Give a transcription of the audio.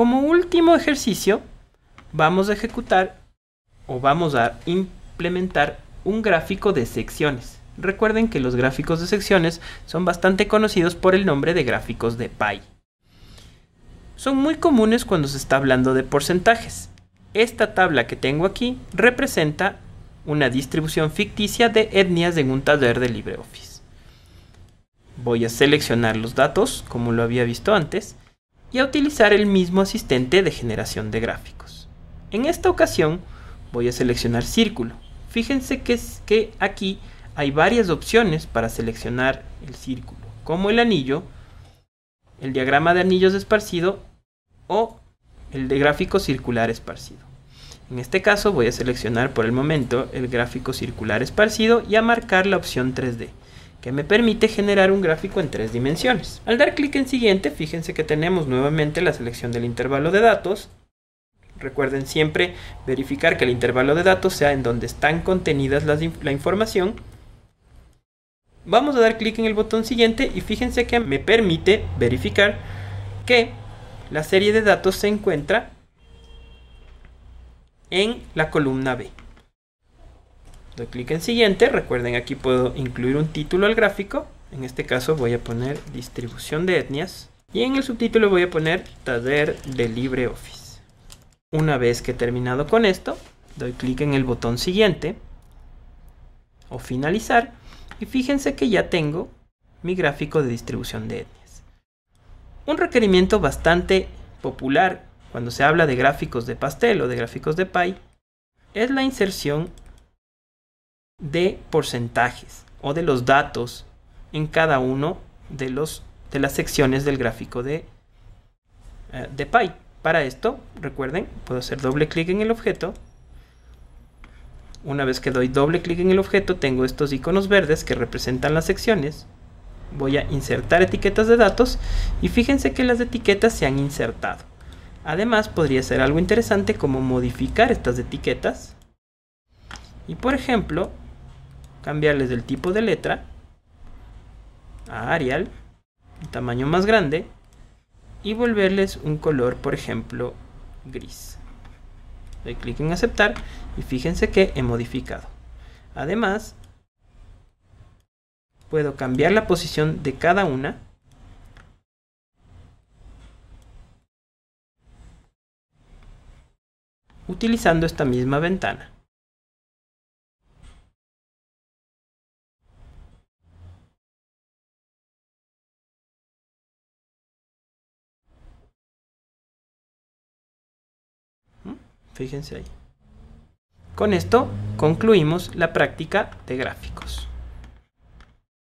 Como último ejercicio, vamos a ejecutar o vamos a implementar un gráfico de secciones. Recuerden que los gráficos de secciones son bastante conocidos por el nombre de gráficos de pie. Son muy comunes cuando se está hablando de porcentajes. Esta tabla que tengo aquí representa una distribución ficticia de etnias en un taller de LibreOffice. Voy a seleccionar los datos, como lo había visto antes, y a utilizar el mismo asistente de generación de gráficos. En esta ocasión voy a seleccionar círculo. Fíjense que, aquí hay varias opciones para seleccionar el círculo, como el anillo, el diagrama de anillos esparcido o el de gráfico circular esparcido. En este caso voy a seleccionar por el momento el gráfico circular esparcido y a marcar la opción 3D que me permite generar un gráfico en tres dimensiones. Al dar clic en siguiente, fíjense que tenemos nuevamente la selección del intervalo de datos. Recuerden siempre verificar que el intervalo de datos sea en donde están contenidas la información. Vamos a dar clic en el botón siguiente y fíjense que me permite verificar que la serie de datos se encuentra en la columna B doy clic en siguiente, recuerden aquí puedo incluir un título al gráfico, en este caso voy a poner distribución de etnias y en el subtítulo voy a poner taller de LibreOffice. Una vez que he terminado con esto, doy clic en el botón siguiente o finalizar y fíjense que ya tengo mi gráfico de distribución de etnias. Un requerimiento bastante popular cuando se habla de gráficos de pastel o de gráficos de pie es la inserción de porcentajes o de los datos en cada uno de, los, de las secciones del gráfico de, eh, de Pi. Para esto, recuerden, puedo hacer doble clic en el objeto. Una vez que doy doble clic en el objeto, tengo estos iconos verdes que representan las secciones. Voy a insertar etiquetas de datos y fíjense que las etiquetas se han insertado. Además, podría ser algo interesante como modificar estas etiquetas. Y por ejemplo, cambiarles del tipo de letra a Arial, tamaño más grande, y volverles un color, por ejemplo, gris. Doy clic en aceptar y fíjense que he modificado. Además, puedo cambiar la posición de cada una utilizando esta misma ventana. Fíjense ahí. Con esto concluimos la práctica de gráficos.